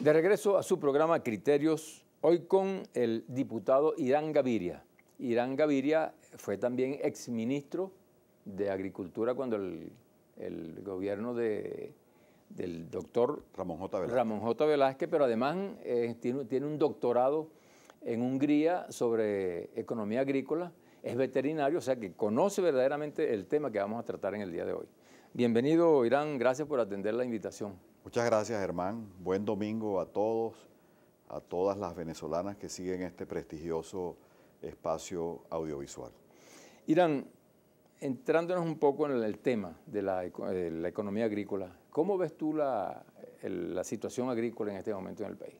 De regreso a su programa Criterios, hoy con el diputado Irán Gaviria. Irán Gaviria fue también exministro de Agricultura cuando el, gobierno del doctor Ramón J. Velázquez, Ramón J. pero además eh, tiene, un doctorado en Hungría sobre economía agrícola, es veterinario, o sea que conoce verdaderamente el tema que vamos a tratar en el día de hoy. Bienvenido, Irán, gracias por atender la invitación. Muchas gracias, Germán. Buen domingo a todos, a todas las venezolanas que siguen este prestigioso espacio audiovisual. Irán, entrándonos un poco en el tema de la, eh, economía agrícola, ¿cómo ves tú la situación agrícola en este momento en el país?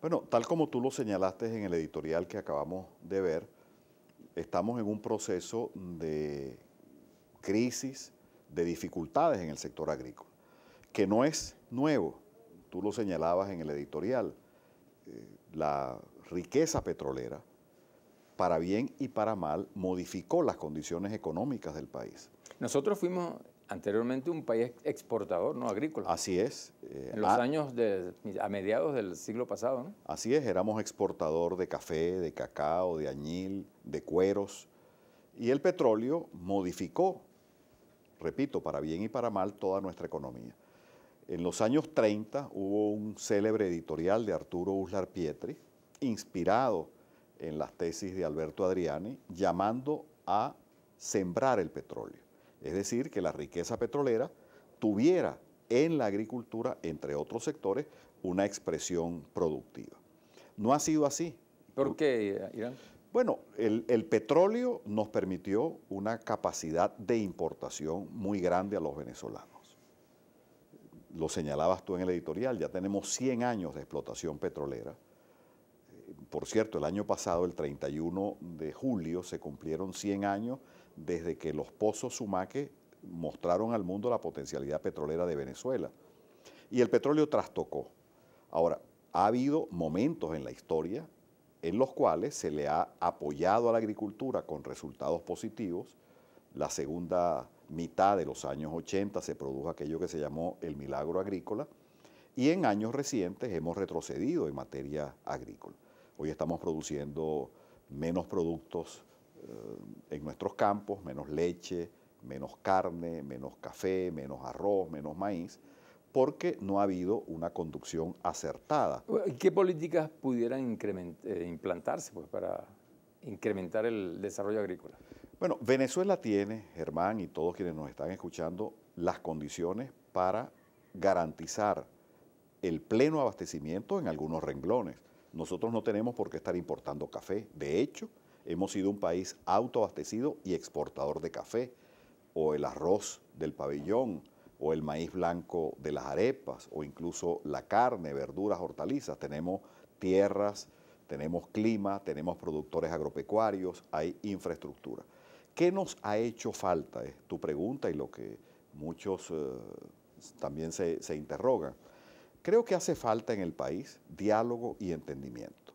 Bueno, tal como tú lo señalaste en el editorial que acabamos de ver, estamos en un proceso de crisis, de dificultades en el sector agrícola que no es nuevo. Tú lo señalabas en el editorial. Eh, la riqueza petrolera, para bien y para mal, modificó las condiciones económicas del país. Nosotros fuimos anteriormente un país exportador, no agrícola. Así es. Eh, en los ah. años de, a mediados del siglo pasado, Así es, éramos exportador de café, de cacao, de añil, de cueros. Y el petróleo modificó, repito, para bien y para mal, toda nuestra economía. En los años 30 hubo un célebre editorial de Arturo Uslar Pietri, inspirado en las tesis de Alberto Adriani, llamando a sembrar el petróleo. Es decir, que la riqueza petrolera tuviera en la agricultura, entre otros sectores, una expresión productiva. No ha sido así. ¿Por qué, Irán? Bueno, el, el, petróleo nos permitió una capacidad de importación muy grande a los venezolanos lo señalabas tú en el editorial, ya tenemos 100 años de explotación petrolera. Por cierto, el año pasado, el 31 de julio, se cumplieron 100 años desde que los pozos Sumaque mostraron al mundo la potencialidad petrolera de Venezuela. Y el petróleo trastocó. Ahora, ha habido momentos en la historia en los cuales se le ha apoyado a la agricultura con resultados positivos. La segunda mitad de los años 80 se produjo aquello que se llamó el milagro agrícola y en años recientes hemos retrocedido en materia agrícola. Hoy estamos produciendo menos productos eh, en nuestros campos, menos leche, menos carne, menos café, menos arroz, menos maíz, porque no ha habido una conducción acertada. ¿Qué políticas pudieran eh, implantarse pues, para incrementar el desarrollo agrícola? Bueno, Venezuela tiene, Germán y todos quienes nos están escuchando, las condiciones para garantizar el pleno abastecimiento en algunos renglones. Nosotros no tenemos por qué estar importando café. De hecho, hemos sido un país autoabastecido y exportador de café, o el arroz del pabellón, o el maíz blanco de las arepas, o incluso la carne, verduras, hortalizas. Tenemos tierras, tenemos clima, tenemos productores agropecuarios, hay infraestructura. ¿Qué nos ha hecho falta? Es tu pregunta y lo que muchos eh, también se, se interrogan. Creo que hace falta en el país diálogo y entendimiento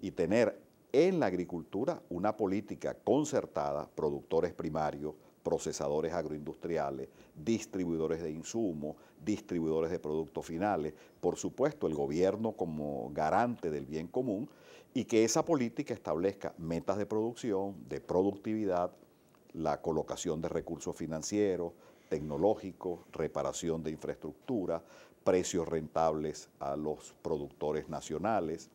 y tener en la agricultura una política concertada, productores primarios, procesadores agroindustriales, distribuidores de insumos, distribuidores de productos finales, por supuesto el gobierno como garante del bien común y que esa política establezca metas de producción, de productividad, la colocación de recursos financieros, tecnológicos, reparación de infraestructura, precios rentables a los productores nacionales,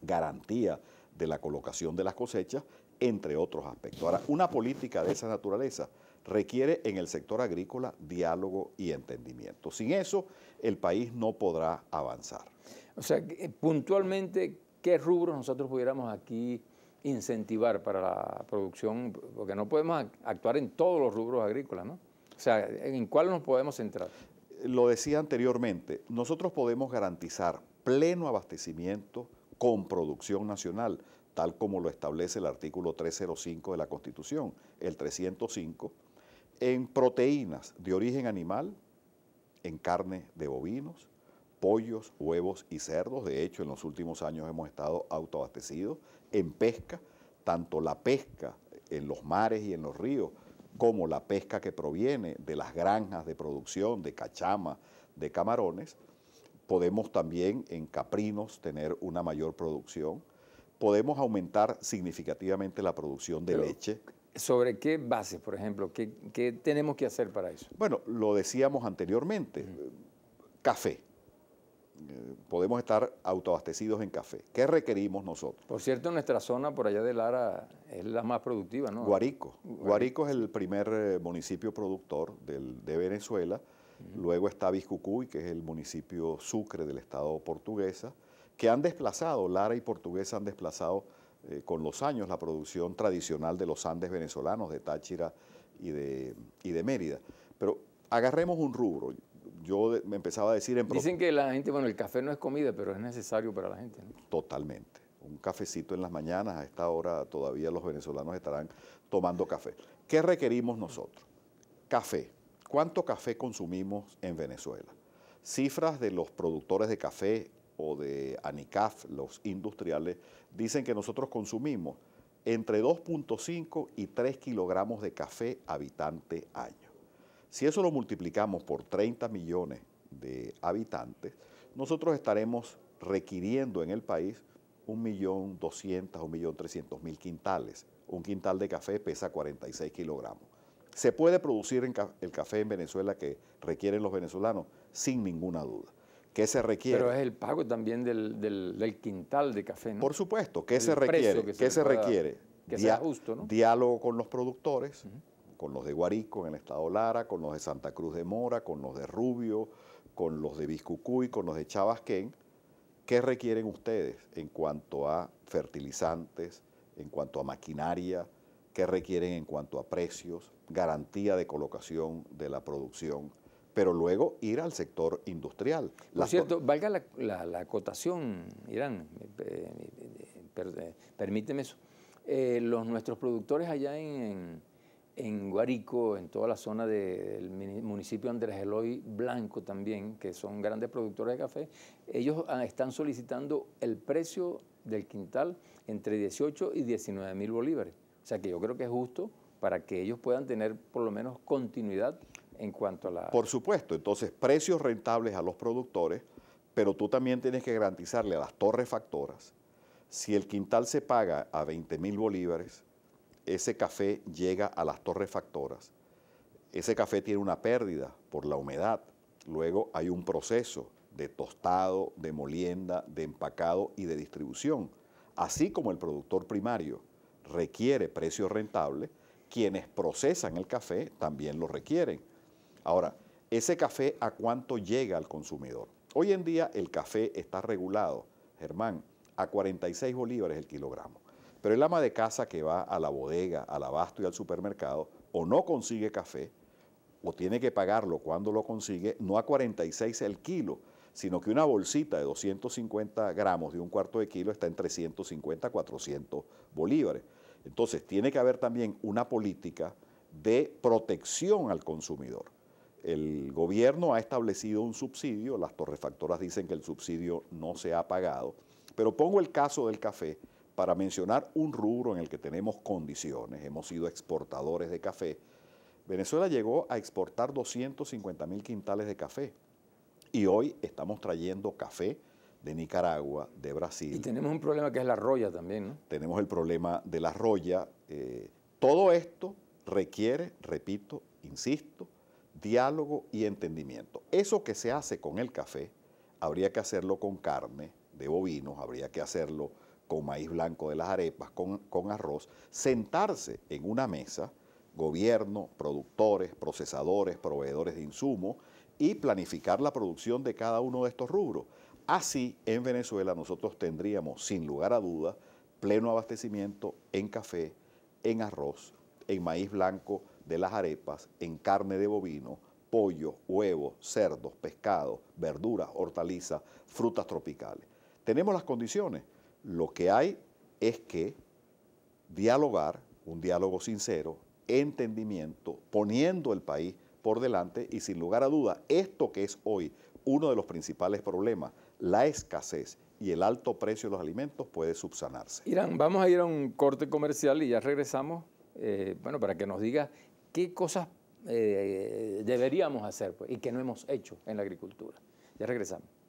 garantía de la colocación de las cosechas, entre otros aspectos. Ahora, una política de esa naturaleza requiere en el sector agrícola diálogo y entendimiento. Sin eso, el país no podrá avanzar. O sea, eh, puntualmente, ¿qué rubros nosotros pudiéramos aquí incentivar para la producción, porque no podemos actuar en todos los rubros agrícolas, ¿no? O sea, ¿en cuál nos podemos centrar? Lo decía anteriormente, nosotros podemos garantizar pleno abastecimiento con producción nacional, tal como lo establece el artículo 305 de la Constitución, el 305, en proteínas de origen animal, en carne de bovinos, pollos, huevos y cerdos. De hecho, en los últimos años hemos estado autoabastecidos en pesca, tanto la pesca en los mares y en los ríos, como la pesca que proviene de las granjas de producción de cachama, de camarones. Podemos también en caprinos tener una mayor producción. Podemos aumentar significativamente la producción de leche. ¿Sobre qué bases, por ejemplo? ¿Qué, tenemos que hacer para eso? Bueno, lo decíamos anteriormente. Café eh, podemos estar autoabastecidos en café. ¿Qué requerimos nosotros? Por cierto, nuestra zona por allá de Lara es la más productiva, ¿no? Guarico. Guarico, es el primer eh, municipio productor de Venezuela. Luego está Vizcucuy, que es el municipio Sucre del estado portuguesa, que han desplazado, Lara y Portuguesa han desplazado eh, con los años la producción tradicional de los Andes venezolanos, de Táchira y de, y de Mérida. Pero agarremos un rubro yo me empezaba a decir en... Dicen que la gente, bueno, el café no es comida, pero es necesario para la gente. Totalmente. Un cafecito en las mañanas, a esta hora todavía los venezolanos estarán tomando café. ¿Qué requerimos nosotros? Café. ¿Cuánto café consumimos en Venezuela? Cifras de los productores de café o de ANICAF, los industriales, dicen que nosotros consumimos entre 2.5 y 3 kilogramos de café habitante año. Si eso lo multiplicamos por 30 millones de habitantes, nosotros estaremos requiriendo en el país 1.200.000, 1.300.000 quintales. Un quintal de café pesa 46 kilogramos. ¿Se puede producir el café en Venezuela que requieren los venezolanos? Sin ninguna duda. ¿Qué se requiere? Pero es el pago también del, quintal de café, Por supuesto. ¿Qué se requiere? Que ¿Qué se requiere? Que sea justo, ¿no? Diálogo con los productores, con los de Guarico en el estado Lara, con los de Santa Cruz de Mora, con los de Rubio, con los de Vizcucuy, con los de Chabasquén. ¿Qué requieren ustedes en cuanto a fertilizantes, en cuanto a maquinaria? ¿Qué requieren en cuanto a precios? Garantía de colocación de la producción pero luego ir al sector industrial. Por cierto, valga la, la, acotación, Irán, eh, eh, eh, permíteme eso. los, nuestros productores allá en, en Guarico, en toda la zona del municipio Andrés Eloy Blanco también, que son grandes productores de café, ellos están solicitando el precio del quintal entre 18 y 19 mil bolívares. O sea que yo creo que es justo para que ellos puedan tener por lo menos continuidad en cuanto a la... Por supuesto, entonces precios rentables a los productores, pero tú también tienes que garantizarle a las torrefactoras, si el quintal se paga a 20 mil bolívares, ese café llega a las torrefactoras. Ese café tiene una pérdida por la humedad. Luego hay un proceso de tostado, de molienda, de empacado y de distribución. Así como el productor primario requiere precios rentables, quienes procesan el café también lo requieren. Ahora, ese café a cuánto llega al consumidor. Hoy en día el café está regulado, Germán, a 46 bolívares el kilogramo. Pero el ama de casa que va a la bodega, al abasto y al supermercado, o no consigue café, o tiene que pagarlo cuando lo consigue, no a 46 el kilo, sino que una bolsita de 250 gramos de un cuarto de kilo está en 350, 400 bolívares. Entonces, tiene que haber también una política de protección al consumidor. El gobierno ha establecido un subsidio, las torrefactoras dicen que el subsidio no se ha pagado, pero pongo el caso del café para mencionar un rubro en el que tenemos condiciones, hemos sido exportadores de café. Venezuela llegó a exportar 250 mil quintales de café y hoy estamos trayendo café de Nicaragua, de Brasil. Y tenemos un problema que es la roya también, ¿no? Tenemos el problema de la roya. Eh, todo esto requiere, repito, insisto, diálogo y entendimiento. Eso que se hace con el café, habría que hacerlo con carne de bovinos, habría que hacerlo con maíz blanco de las arepas, con, arroz, sentarse en una mesa, gobierno, productores, procesadores, proveedores de insumos, y planificar la producción de cada uno de estos rubros. Así, en Venezuela nosotros tendríamos, sin lugar a duda, pleno abastecimiento en café, en arroz, en maíz blanco de las arepas, en carne de bovino, pollo, huevos, cerdos, pescado, verduras, hortalizas, frutas tropicales. Tenemos las condiciones. Lo que hay es que dialogar, un diálogo sincero, entendimiento, poniendo el país por delante y sin lugar a duda, esto que es hoy uno de los principales problemas, la escasez y el alto precio de los alimentos puede subsanarse. Irán, vamos a ir a un corte comercial y ya regresamos, eh, bueno, para que nos diga qué cosas eh, deberíamos hacer pues, y que no hemos hecho en la agricultura. Ya regresamos.